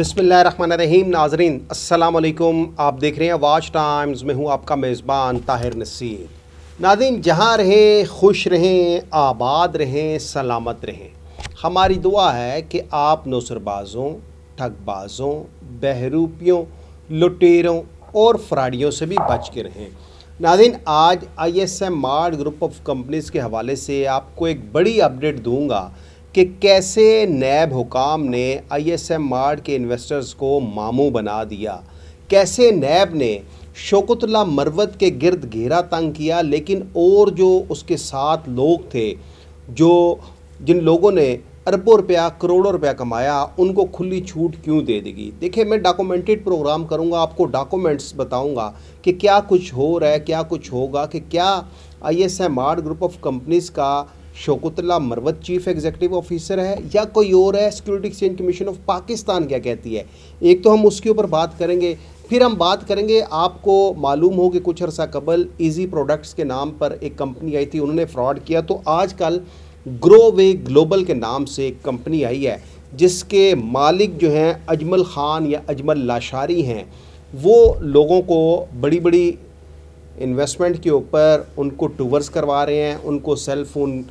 रहीम नाजरीन असलकुम आप देख रहे हैं वाच टाइम्स में हूँ आपका मेज़बान ताहिर नसीर नाजीन जहाँ रहें खुश रहें आबाद रहें सलामत रहें हमारी दुआ है कि आप नौसरबाज़ों ठगबाज़ों बहरूपियों लुटेरों और फ्राडियों से भी बच के रहें नाजिन आज I S M mart group of companies के हवाले से आपको एक बड़ी अपडेट दूँगा कि कैसे नैब हुकाम ने आईएसएमआर के इन्वेस्टर्स को मामू बना दिया कैसे नैब ने शोकतला मरवत के गर्द घेरा तंग किया लेकिन और जो उसके साथ लोग थे जो जिन लोगों ने अरबों रुपया करोड़ों रुपया कमाया उनको खुली छूट क्यों दे देगी देखिए मैं डॉक्यूमेंटेड प्रोग्राम करूंगा आपको डॉक्यूमेंट्स बताऊंगा कि क्या कुछ हो रहा है क्या कुछ होगा कि क्या I S M R group of companies का Shaukatullah Marwat chief executive officer है या कोई और है security exchange commission of Pakistan क्या कहती है एक तो हम उसके ऊपर बात करेंगे फिर हम बात करेंगे आपको मालूम हो कि कुछ अरसा कबल इजी प्रोडक्ट्स के नाम पर एक कंपनी आई थी उन्होंने फ्रॉड किया तो आजकल ग्रो वे ग्लोबल के नाम से एक कंपनी आई है जिसके मालिक जो हैं अजमल ख़ान या अजमल लाशारी हैं वो लोगों को बड़ी बड़ी इन्वेस्टमेंट के ऊपर उनको टूवर्स करवा रहे हैं उनको सेल फ़ोन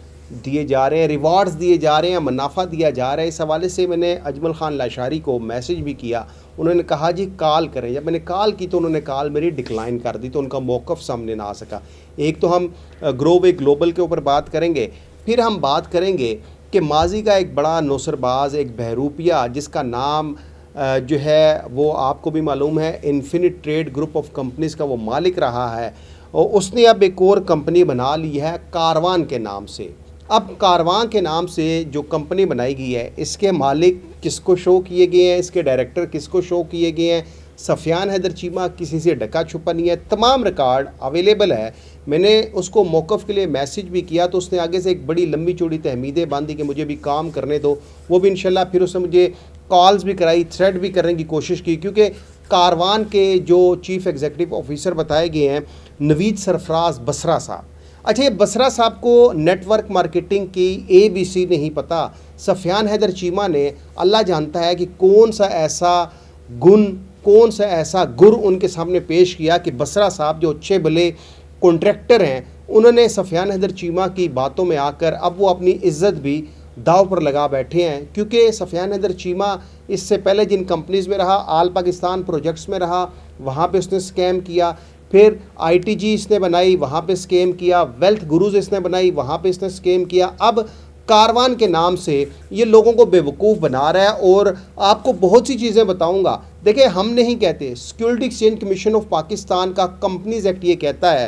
दिए जा रहे हैं रिवार्ड्स दिए जा रहे हैं मुनाफा दिया जा रहा है इस हवाले से मैंने अजमल ख़ान लाशारी को मैसेज भी किया उन्होंने कहा जी कॉल करें जब मैंने कॉल की तो उन्होंने कॉल मेरी डिक्लाइन कर दी तो उनका मौक़ सामने ना आ सका एक तो हम ग्रो वे ग्लोबल के ऊपर बात करेंगे फिर हम बात करेंगे कि माजी का एक बड़ा नौसरबाज एक बहरूपिया जिसका नाम जो है वो आपको भी मालूम है infinite trade group of companies का वो मालिक रहा है और उसने अब एक और कंपनी बना ली है कारवान के नाम से अब कारवां के नाम से जो कंपनी बनाई गई है इसके मालिक किसको शो किए गए हैं इसके डायरेक्टर किसको शो किए गए हैं सफियान हैदर चीमा किसी से डका छुपा नहीं है तमाम रिकॉर्ड अवेलेबल है मैंने उसको मौक़ के लिए मैसेज भी किया तो उसने आगे से एक बड़ी लंबी चौड़ी तहमीदें बांधी कि मुझे भी काम करने दो वो भी इन फिर उसने मुझे कॉल्स भी कराई थ्रेड भी करने की कोशिश की क्योंकि कारवान के जो चीफ़ एग्जीक्यूटिव ऑफिसर बताए गए हैं नवीद सरफराज बसरा साहब अच्छा ये बसरा साहब को नेटवर्क मार्केटिंग की ए बी सी नहीं पता सफियान हैदर चीमा ने अल्लाह जानता है कि कौन सा ऐसा गुण कौन सा ऐसा गुर उनके सामने पेश किया कि बसरा साहब जो अच्छे भले कॉन्ट्रैक्टर हैं उन्होंने सफियान हैदर चीमा की बातों में आकर अब वो अपनी इज्जत भी दाव पर लगा बैठे हैं क्योंकि सफियान हैदर चीमा इससे पहले जिन कंपनीज़ में रहा आल पाकिस्तान प्रोजेक्ट्स में रहा वहाँ पे उसने स्कैम किया फिर आईटीजी इसने बनाई वहाँ पे स्केम किया वेल्थ गुरुज इसने बनाई वहाँ पे इसने स्केम किया अब कारवान के नाम से ये लोगों को बेवकूफ़ बना रहा है और आपको बहुत सी चीज़ें बताऊंगा देखिए हम नहीं कहते security exchange commission of Pakistan का कंपनीज एक्ट ये कहता है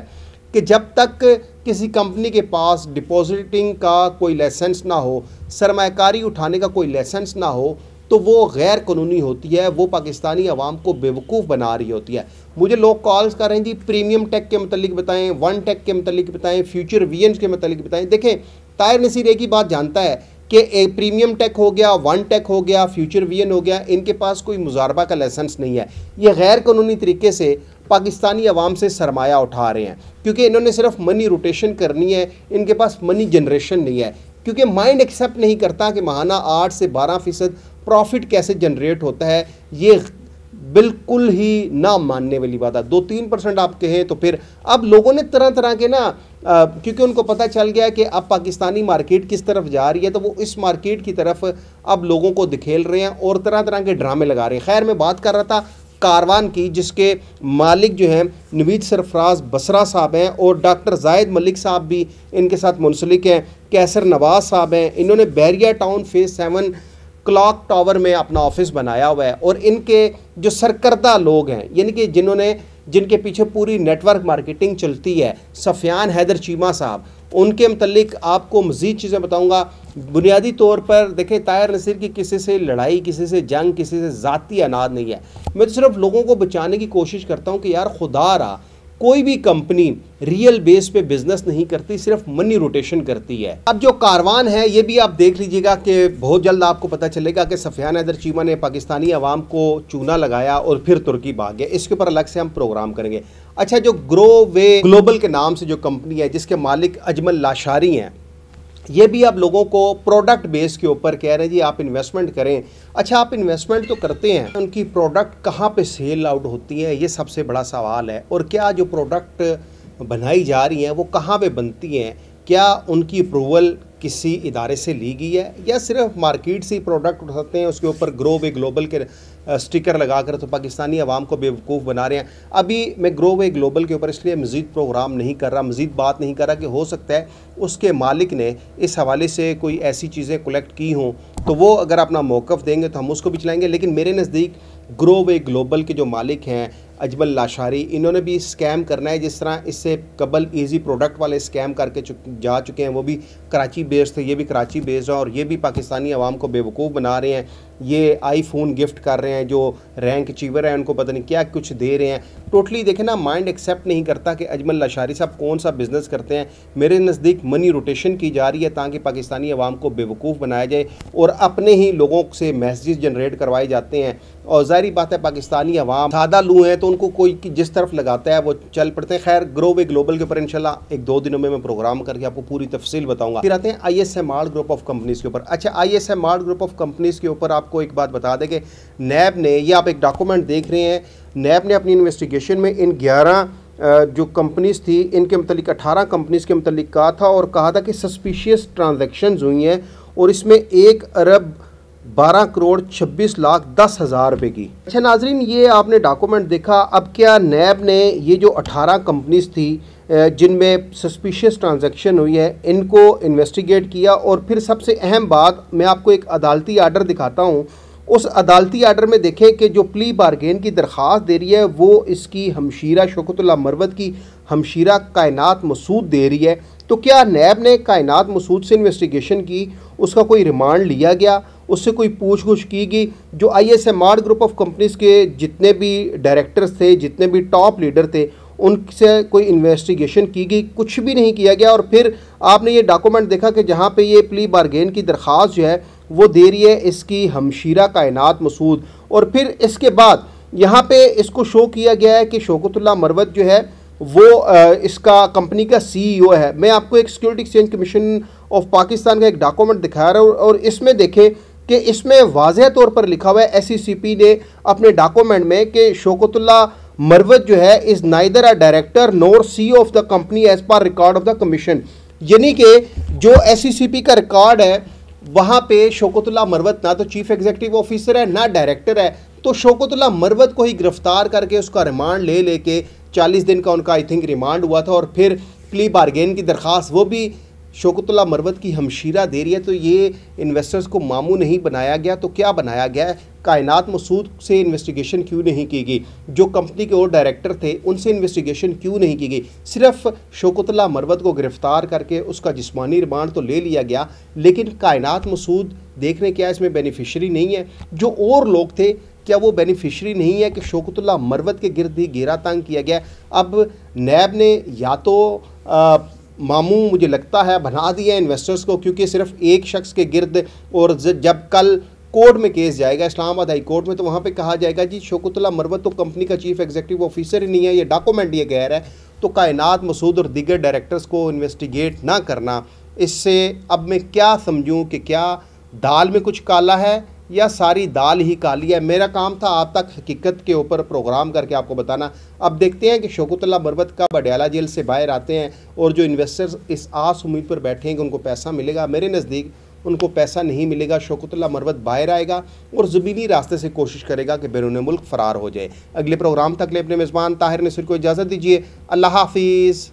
कि जब तक किसी कंपनी के पास डिपॉजिटिंग का कोई लाइसेंस ना हो सरमाकारी उठाने का कोई लाइसेंस ना हो तो वो गैर कानूनी होती है वो पाकिस्तानी आवाम को बेवकूफ़ बना रही होती है मुझे लोग कॉल्स कर रहे हैं जी प्रीमियम टेक के मतलब बताएं वन टेक के मतलब बताएं फ्यूचर वी के मतलब बताएं देखें तायर नसीर एक ही बात जानता है कि प्रीमियम टेक हो गया वन टेक हो गया फ्यूचर वी हो गया इनके पास कोई मुजारबा का लाइसेंस नहीं है ये गैर कानूनी तरीके से पाकिस्तानी आवाम से सरमाया उठा रहे हैं क्योंकि इन्होंने सिर्फ मनी रोटेशन करनी है इनके पास मनी जनरेशन नहीं है क्योंकि माइंड एक्सेप्ट नहीं करता कि महाना आठ से बारह फ़ीसद प्रॉफिट कैसे जनरेट होता है ये बिल्कुल ही ना मानने वाली बात है दो तीन परसेंट आप कहें तो फिर अब लोगों ने तरह तरह के ना आ, क्योंकि उनको पता चल गया कि अब पाकिस्तानी मार्केट किस तरफ जा रही है तो वो इस मार्केट की तरफ अब लोगों को दिखेल रहे हैं और तरह तरह के ड्रामे लगा रहे हैं खैर मैं बात कर रहा था कारवान की जिसके मालिक जो हैं नवीद सरफराज बसरा साहब हैं और डॉक्टर जायद मलिक साहब भी इनके साथ मुंसलिक हैं कैसर नवाज साहब हैं इन्होंने Bahria town phase seven clock tower में अपना ऑफिस बनाया हुआ है और इनके जो सरकर्दा लोग हैं यानी कि जिन्होंने जिनके पीछे पूरी नेटवर्क मार्केटिंग चलती है सफियान हैदर चीमा साहब उनके मतलब आपको मज़ीद चीज़ें बताऊंगा बुनियादी तौर पर देखें तायर नसीर की किसी से लड़ाई किसी से जंग किसी से ज़ाती अनाद नहीं है मैं तो सिर्फ लोगों को बचाने की कोशिश करता हूँ कि यार खुदा रहा कोई भी कंपनी रियल बेस पे बिजनेस नहीं करती सिर्फ मनी रोटेशन करती है अब जो कारवान है ये भी आप देख लीजिएगा कि बहुत जल्द आपको पता चलेगा कि सफियान हैदर चीमा ने पाकिस्तानी अवाम को चूना लगाया और फिर तुर्की भाग गया इसके ऊपर अलग से हम प्रोग्राम करेंगे अच्छा जो ग्रो वे ग्लोबल के नाम से जो कंपनी है जिसके मालिक अजमल लाशारी हैं ये भी आप लोगों को प्रोडक्ट बेस के ऊपर कह रहे हैं जी आप इन्वेस्टमेंट करें अच्छा आप इन्वेस्टमेंट तो करते हैं उनकी प्रोडक्ट कहाँ पे सेल आउट होती है ये सबसे बड़ा सवाल है और क्या जो प्रोडक्ट बनाई जा रही हैं वो कहाँ पे बनती हैं क्या उनकी अप्रूवल किसी इदारे से ली गई है या सिर्फ मार्केट से ही प्रोडक्ट उठाते हैं उसके ऊपर ग्रो वे ग्लोबल के स्टिकर लगा कर तो पाकिस्तानी आवाम को बेवकूफ़ बना रहे हैं अभी मैं ग्रो वे ग्लोबल के ऊपर इसलिए मज़ीद प्रोग्राम नहीं कर रहा मज़ीद बात नहीं कर रहा कि हो सकता है उसके मालिक ने इस हवाले से कोई ऐसी चीज़ें कलेक्ट की हों तो वो अगर अपना मौक़ देंगे तो हम उसको भी चलाएँगे लेकिन मेरे नज़दीक ग्रो वे ग्लोबल के जो मालिक हैं अजमल लाशारी इन्होंने भी स्कैम करना है जिस तरह इससे कबल इजी प्रोडक्ट वाले स्कैम करके चुक, जा चुके हैं वो भी कराची बेस्ड थे ये भी कराची बेस्ड हैं और ये भी पाकिस्तानी आवाम को बेवकूफ़ बना रहे हैं ये आईफोन गिफ्ट कर रहे हैं जो रैंक अचीवर हैं उनको पता नहीं क्या कुछ दे रहे हैं टोटली देखें ना माइंड एक्सेप्ट नहीं करता कि अजमल लाशारी साहब कौन सा बिज़नेस करते हैं मेरे नज़दीक मनी रोटेशन की जा रही है ताकि पाकिस्तानी आवाम को बेवकूफ़ बनाया जाए और अपने ही लोगों से मैसेज जनरेट करवाए जाते हैं और ज़ाहरी बात है पाकिस्तानी आवाम सादा लू हैं तो उनको कोई कि जिस तरफ लगाता है वो चल पड़ते हैं खैर ग्रो वे ग्लोबल के ऊपर इनशाला एक दो दिनों में मैं प्रोग्राम करके आपको पूरी तफसील बताऊंगा फिर आते हैं I S M R group of companies के ऊपर अच्छा I S M R group of companies के ऊपर आपको एक बात बता दें कि नैब ने ये आप एक डॉक्यूमेंट देख रहे हैं नैब ने अपनी इन्वेस्टिगेशन में इन ग्यारह जो कंपनीज़ थी इनके मतलब अठारह कंपनीज़ के मतलब कहा था और कहा था कि सस्पिशियस ट्रांजेक्शन हुई हैं और इसमें एक अरब बारह करोड़ छब्बीस लाख दस हज़ार रुपये की अच्छा नाजरीन ये आपने डॉक्यूमेंट देखा अब क्या नैब ने ये जो अठारह कंपनीज थी जिनमें सस्पिशियस ट्रांजैक्शन हुई है इनको इन्वेस्टिगेट किया और फिर सबसे अहम बात मैं आपको एक अदालती आर्डर दिखाता हूँ उस अदालती आर्डर में देखें कि जो प्ली बारगेन की दरख्वास्त दे रही है वो इसकी हमशीरा शौकतुल्ला मरवत की हमशीरा कायनात मसूद दे रही है तो क्या नैब ने कायनात मसूद से इन्वेस्टिगेशन की उसका कोई रिमांड लिया गया उससे कोई पूछ गूछ की गई जो I S M R group of companies के जितने भी डायरेक्टर्स थे जितने भी टॉप लीडर थे उनसे कोई इन्वेस्टिगेशन की गई कुछ भी नहीं किया गया और फिर आपने ये डॉक्यूमेंट देखा कि जहाँ पे ये प्ली बारगेन की दरख्वास्त जो है वो दे रही है इसकी हमशीरा कायनात मसूद और फिर इसके बाद यहाँ पे इसको शो किया गया है कि शोकतुल्ला मरवत जो है वो इसका कंपनी का सीईओ e है मैं आपको एक security exchange commission of Pakistan का एक डॉक्यूमेंट दिखा रहा हूँ और इसमें देखें कि इसमें वाज तौर पर लिखा हुआ है एस e ने अपने डॉक्यूमेंट में कि शोकतुल्ला मरवत जो है is neither a director nor C of the company as per record of the commission यानी कि जो एस e का रिकॉर्ड है वहाँ पे शोकतुल्ला मरवत ना तो चीफ एग्जीक्यूटिव ऑफिसर है ना डायरेक्टर है तो शोकतुल्ला मरवत को ही गिरफ्तार करके उसका रिमांड ले लेके 40 दिन का उनका आई थिंक रिमांड हुआ था और फिर प्ली बारगेन की दरख्वास्त वो भी शोकतुल्ला मरवत की हमशीरा दे रही है तो ये इन्वेस्टर्स को मामू नहीं बनाया गया तो क्या बनाया गया है कायनात मसूद से इन्वेस्टिगेशन क्यों नहीं की गई जो कंपनी के और डायरेक्टर थे उनसे इन्वेस्टिगेशन क्यों नहीं की गई सिर्फ शोकतुल्ला मरवत को गिरफ्तार करके उसका जिस्मानी रिमांड तो ले लिया गया लेकिन कायनात मसूद देखने क्या इसमें बेनिफिशरी नहीं है जो और लोग थे क्या वो बेनिफिशरी नहीं है कि शोकतुल्ला मरवत के गिरद ही घेरा तंग किया गया अब नैब ने या तो आ, मामू मुझे लगता है बना दिया इन्वेस्टर्स को क्योंकि सिर्फ एक शख्स के गिरद और जब कल कोर्ट में केस जाएगा इस्लामाबाद हाई कोर्ट में तो वहाँ पे कहा जाएगा जी शोकुतला मरवत तो कंपनी का चीफ एग्जीक्यूटिव ऑफिसर ही नहीं है ये डॉक्यूमेंट ये गैर है तो कायनात मसूद और दिगर डायरेक्टर्स को इन्वेस्टिगेट ना करना इससे अब मैं क्या समझूँ कि क्या दाल में कुछ काला है या सारी दाल ही काली है मेरा काम था आप तक हकीकत के ऊपर प्रोग्राम करके आपको बताना अब देखते हैं कि शोकतुल्ला मरबत का बडयाला जेल से बाहर आते हैं और जो इन्वेस्टर्स इस आस उम्मीद पर बैठे हैं कि उनको पैसा मिलेगा मेरे नज़दीक उनको पैसा नहीं मिलेगा शौकतुल्ला मरवत बाहर आएगा और ज़मीनी रास्ते से कोशिश करेगा कि बैरून मुल्क फ़रार हो जाए अगले प्रोग्राम तक ले अपने मेज़बान ताहिर नसर को इजाज़त दीजिए अल्लाह हाफिज़